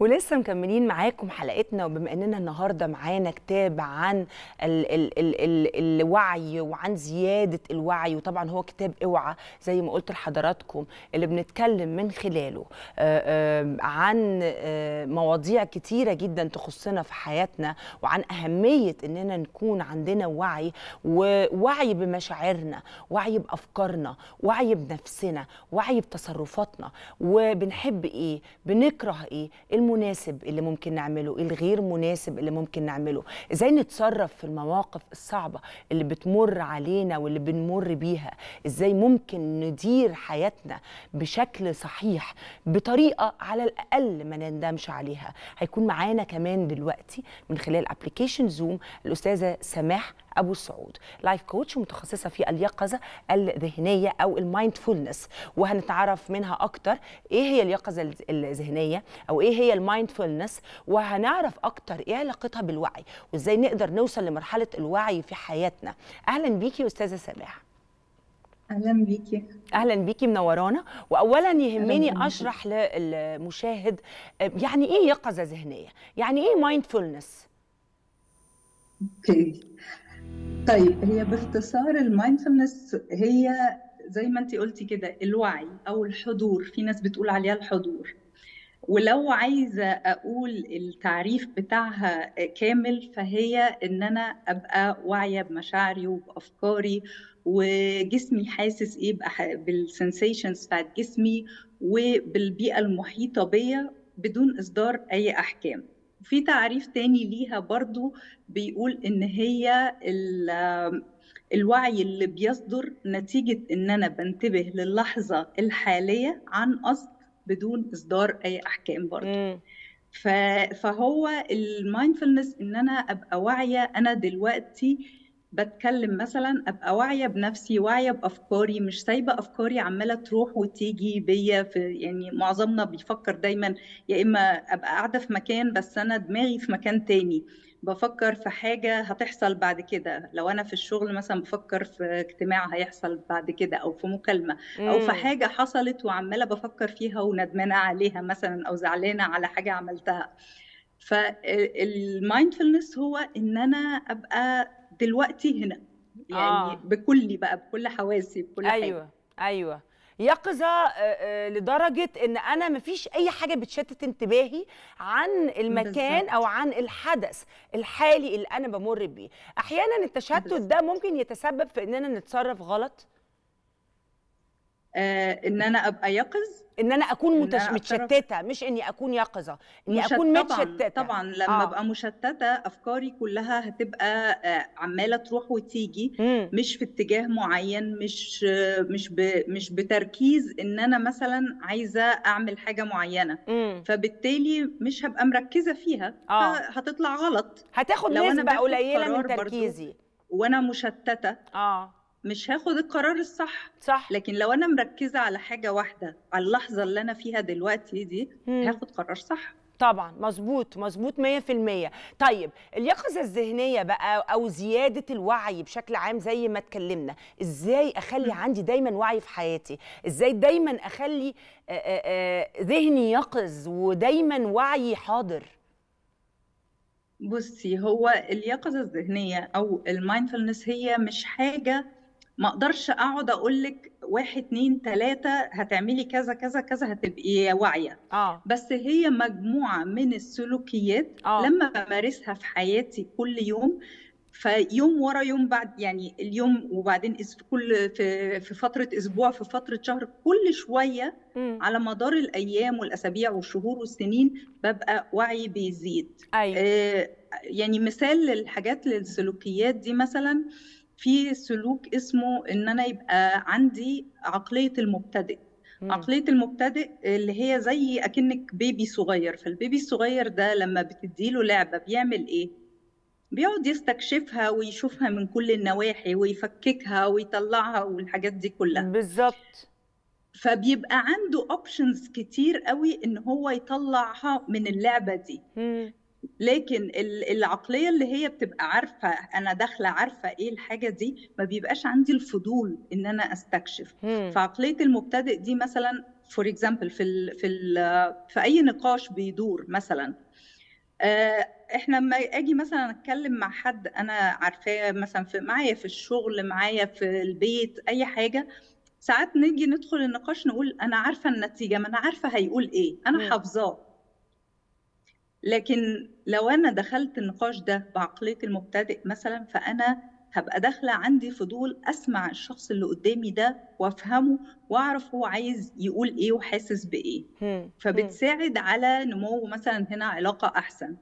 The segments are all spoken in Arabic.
ولسه مكملين معاكم حلقتنا وبما اننا النهارده معانا كتاب عن ال ال ال الـ الوعي وعن زياده الوعي وطبعا هو كتاب اوعى زي ما قلت لحضراتكم اللي بنتكلم من خلاله آه، آه، عن آه، مواضيع كتيره جدا تخصنا في حياتنا وعن اهميه اننا نكون عندنا وعي ووعي بمشاعرنا وعي بافكارنا وعي بنفسنا وعي بتصرفاتنا وبنحب ايه بنكره ايه المناسب اللي ممكن نعمله ايه الغير مناسب اللي ممكن نعمله ازاي نتصرف في المواقف الصعبه اللي بتمر علينا واللي بنمر بيها ازاي ممكن ندير حياتنا بشكل صحيح بطريقه على الاقل ما نندمش عليها هيكون معانا كمان دلوقتي من خلال ابلكيشن زوم الاستاذه سماح ابو السعود لايف كوتش ومتخصصه في اليقظه الذهنيه او المايندفولنس وهنتعرف منها اكتر ايه هي اليقظه الذهنيه او ايه هي المايندفولنس وهنعرف اكتر ايه علاقتها بالوعي وازاي نقدر نوصل لمرحله الوعي في حياتنا اهلا بيكي استاذه سماح اهلا بيكي اهلا بيكي منورانا واولا يهمني اشرح للمشاهد يعني ايه يقظه ذهنيه يعني ايه مايندفولنس اوكي طيب هي باختصار المايندفولنس هي زي ما انت قلتي كده الوعي او الحضور في ناس بتقول عليها الحضور ولو عايزه اقول التعريف بتاعها كامل فهي ان انا ابقى واعيه بمشاعري وبافكاري وجسمي حاسس ايه بالسنسيشنز بتاعت جسمي وبالبيئه المحيطه بيا بدون اصدار اي احكام في تعريف تاني ليها برضو بيقول ان هي الوعي اللي بيصدر نتيجة ان انا بنتبه للحظة الحالية عن قصد بدون اصدار اي احكام برضو فهو المايندفولنس ان انا ابقى واعيه انا دلوقتي بتكلم مثلا ابقى واعيه بنفسي واعيه بافكاري مش سايبه افكاري عماله تروح وتيجي بيا في يعني معظمنا بيفكر دايما يا اما ابقى قاعده في مكان بس انا دماغي في مكان تاني بفكر في حاجه هتحصل بعد كده لو انا في الشغل مثلا بفكر في اجتماع هيحصل بعد كده او في مكالمه او في حاجه حصلت وعماله بفكر فيها وندمانه عليها مثلا او زعلانه على حاجه عملتها فالمايندفولنس هو ان انا ابقى دلوقتي هنا يعني آه. بكلي بقى بكل حواسي بكل أيوة. حاجه ايوه ايوه يقظه آه، آه، لدرجه ان انا مفيش اي حاجه بتشتت انتباهي عن المكان بالزبط. او عن الحدث الحالي اللي انا بمر بيه احيانا التشتت بالزبط. ده ممكن يتسبب في اننا نتصرف غلط آه، ان انا ابقى يقظ ان انا اكون متش... إن أنا متشتته مش اني اكون يقظه اني مشت... اكون متشتته طبعا, طبعاً لما آه. ابقى مشتته افكاري كلها هتبقى آه، عماله تروح وتيجي مم. مش في اتجاه معين مش مش ب... مش بتركيز ان انا مثلا عايزه اعمل حاجه معينه مم. فبالتالي مش هبقى مركزه فيها آه. هتطلع غلط هتاخد نسبه قليله من تركيزي وانا مشتته اه مش هاخد القرار الصح صح لكن لو انا مركزه على حاجه واحده على اللحظه اللي انا فيها دلوقتي دي مم. هاخد قرار صح طبعا مظبوط مظبوط 100% طيب اليقظه الذهنيه بقى او زياده الوعي بشكل عام زي ما اتكلمنا ازاي اخلي عندي دايما وعي في حياتي ازاي دايما اخلي ذهني يقظ ودايما وعي حاضر بصي هو اليقظه الذهنيه او المايندفولنس هي مش حاجه ما اقدرش اقعد اقول لك واحد اتنين تلاته هتعملي كذا كذا كذا هتبقي واعيه آه. بس هي مجموعه من السلوكيات آه. لما بمارسها في حياتي كل يوم فيوم ورا يوم بعد يعني اليوم وبعدين كل في, في فتره اسبوع في فتره شهر كل شويه م. على مدار الايام والاسابيع والشهور والسنين ببقى وعي بيزيد أيوة. آه يعني مثال للحاجات للسلوكيات دي مثلا في سلوك اسمه ان انا يبقى عندي عقليه المبتدئ مم. عقليه المبتدئ اللي هي زي اكنك بيبي صغير فالبيبي الصغير ده لما بتديله لعبه بيعمل ايه بيقعد يستكشفها ويشوفها من كل النواحي ويفككها ويطلعها والحاجات دي كلها بالظبط فبيبقى عنده اوبشنز كتير قوي ان هو يطلعها من اللعبه دي مم. لكن العقليه اللي هي بتبقى عارفه انا داخله عارفه ايه الحاجه دي ما بيبقاش عندي الفضول ان انا استكشف مم. فعقليه المبتدئ دي مثلا فور اكزامبل في الـ في الـ في اي نقاش بيدور مثلا آه، احنا لما اجي مثلا اتكلم مع حد انا عارفاه مثلا في معايا في الشغل معايا في البيت اي حاجه ساعات نيجي ندخل النقاش نقول انا عارفه النتيجه ما انا عارفه هيقول ايه انا حافظاه لكن لو انا دخلت النقاش ده بعقليه المبتدئ مثلا فانا هبقى داخله عندي فضول اسمع الشخص اللي قدامي ده وافهمه واعرف هو عايز يقول ايه وحاسس بايه فبتساعد على نمو مثلا هنا علاقه احسن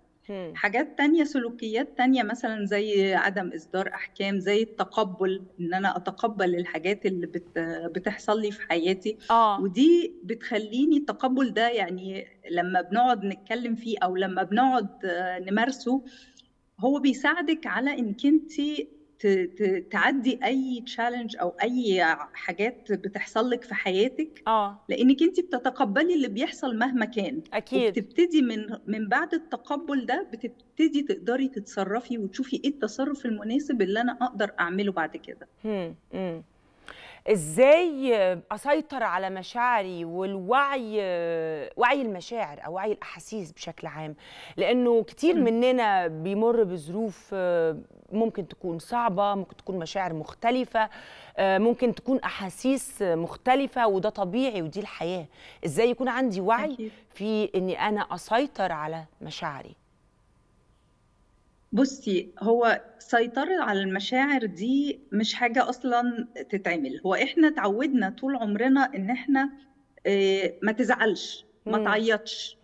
حاجات تانية سلوكيات تانية مثلا زي عدم إصدار أحكام زي التقبل إن أنا أتقبل الحاجات اللي بت... بتحصل لي في حياتي آه. ودي بتخليني التقبل ده يعني لما بنقعد نتكلم فيه أو لما بنقعد نمارسه هو بيساعدك على إنك أنت تعدي اي تشالنج او اي حاجات بتحصل لك في حياتك اه لانك انت بتتقبلي اللي بيحصل مهما كان اكيد وبتبتدي من من بعد التقبل ده بتبتدي تقدري تتصرفي وتشوفي ايه التصرف المناسب اللي انا اقدر اعمله بعد كده ازاي اسيطر على مشاعري والوعي وعي المشاعر او وعي الاحاسيس بشكل عام لانه كتير مننا بيمر بظروف آه، ممكن تكون صعبه ممكن تكون مشاعر مختلفه آه، ممكن تكون احاسيس مختلفه وده طبيعي ودي الحياه ازاي يكون عندي وعي في اني انا اسيطر على مشاعري بصي هو سيطرة على المشاعر دي مش حاجة أصلا تتعمل هو إحنا اتعودنا طول عمرنا إن إحنا إيه ما تزعلش ما تعيطش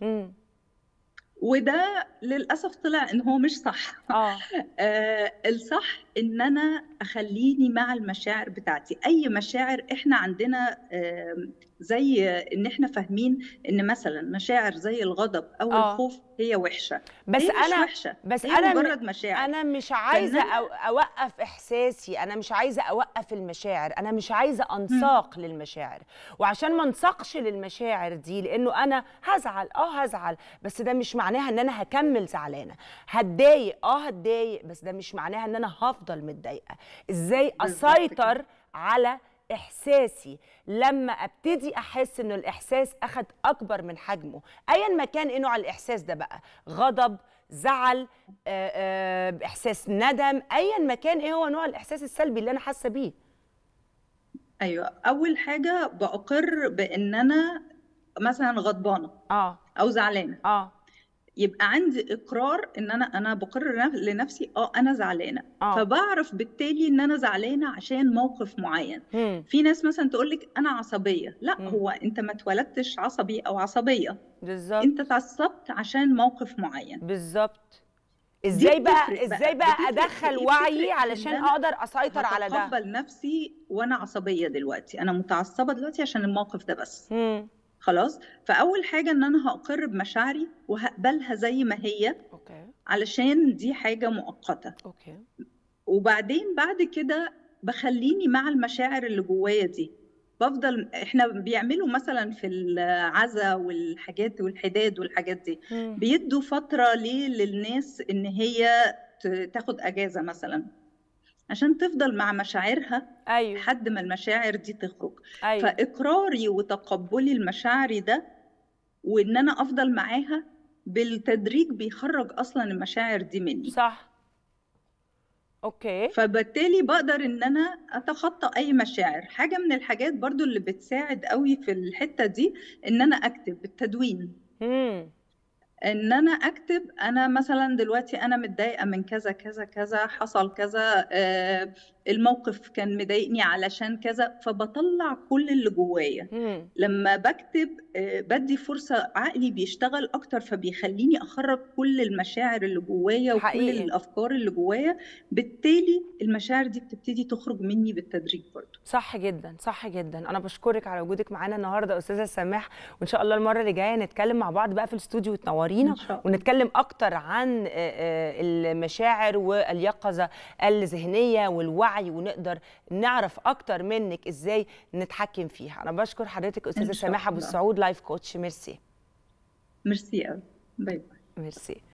وده للأسف طلع إن هو مش صح آه. آه الصح ان انا اخليني مع المشاعر بتاعتي اي مشاعر احنا عندنا زي ان احنا فاهمين ان مثلا مشاعر زي الغضب او أوه. الخوف هي وحشه بس هي مش انا وحشه بس هي انا مجرد مشاعر انا مش عايزه اوقف احساسي انا مش عايزه اوقف المشاعر انا مش عايزه انساق م. للمشاعر وعشان ما انساقش للمشاعر دي لانه انا هزعل اه هزعل بس ده مش معناها ان انا هكمل زعلانه هتضايق اه هتضايق بس ده مش معناها ان انا هفضل افضل متضايقه ازاي اسيطر على احساسي لما ابتدي احس ان الاحساس اخد اكبر من حجمه ايا ما كان ايه نوع الاحساس ده بقى غضب زعل آه، آه، احساس ندم ايا ما كان ايه هو نوع الاحساس السلبي اللي انا حاسه بيه ايوه اول حاجه باقر بان انا مثلا غضبانه اه او زعلانه اه يبقى عندي اقرار ان انا انا بقرر لنفسي اه انا زعلانه أوه. فبعرف بالتالي ان انا زعلانه عشان موقف معين مم. في ناس مثلا تقول لك انا عصبيه لا مم. هو انت ما اتولدتش عصبي او عصبيه بالظبط انت اتعصبت عشان موقف معين بالظبط ازاي بقى ازاي بقى ادخل إيه؟ وعيي علشان اقدر اسيطر على ده اتقبل نفسي وانا عصبيه دلوقتي انا متعصبه دلوقتي عشان الموقف ده بس مم. خلاص فاول حاجه ان انا هاقر بمشاعري وهقبلها زي ما هي اوكي علشان دي حاجه مؤقته اوكي وبعدين بعد كده بخليني مع المشاعر اللي جوايا دي بفضل احنا بيعملوا مثلا في العزا والحاجات والحداد والحاجات دي بيدوا فتره ليه للناس ان هي تاخد اجازه مثلا عشان تفضل مع مشاعرها أيوه. لحد ما المشاعر دي تخرج أيوه. فإقراري وتقبلي المشاعري ده وإن أنا أفضل معاها بالتدريج بيخرج أصلا المشاعر دي مني صح اوكي فبالتالي بقدر ان انا اتخطى اي مشاعر حاجه من الحاجات برضو اللي بتساعد قوي في الحته دي ان انا اكتب التدوين مم. ان انا اكتب انا مثلا دلوقتي انا متضايقه من كذا كذا كذا حصل كذا آه، الموقف كان مضايقني علشان كذا فبطلع كل اللي جوايا لما بكتب آه، بدي فرصه عقلي بيشتغل اكتر فبيخليني اخرج كل المشاعر اللي جوايا وكل حقيقي. الافكار اللي جوايا بالتالي المشاعر دي بتبتدي تخرج مني بالتدريج برضه صح جدا صح جدا انا بشكرك على وجودك معانا النهارده استاذه سماح وان شاء الله المره اللي جايه نتكلم مع بعض بقى في الاستوديو وتنورينا ونتكلم اكتر عن آه، آه، المشاعر واليقظه الذهنيه والوعي وعي ونقدر نعرف اكتر منك ازاي نتحكم فيها انا بشكر حضرتك استاذه سماحه ابو السعود لايف كوتش ميرسي ميرسي قوي باي باي ميرسي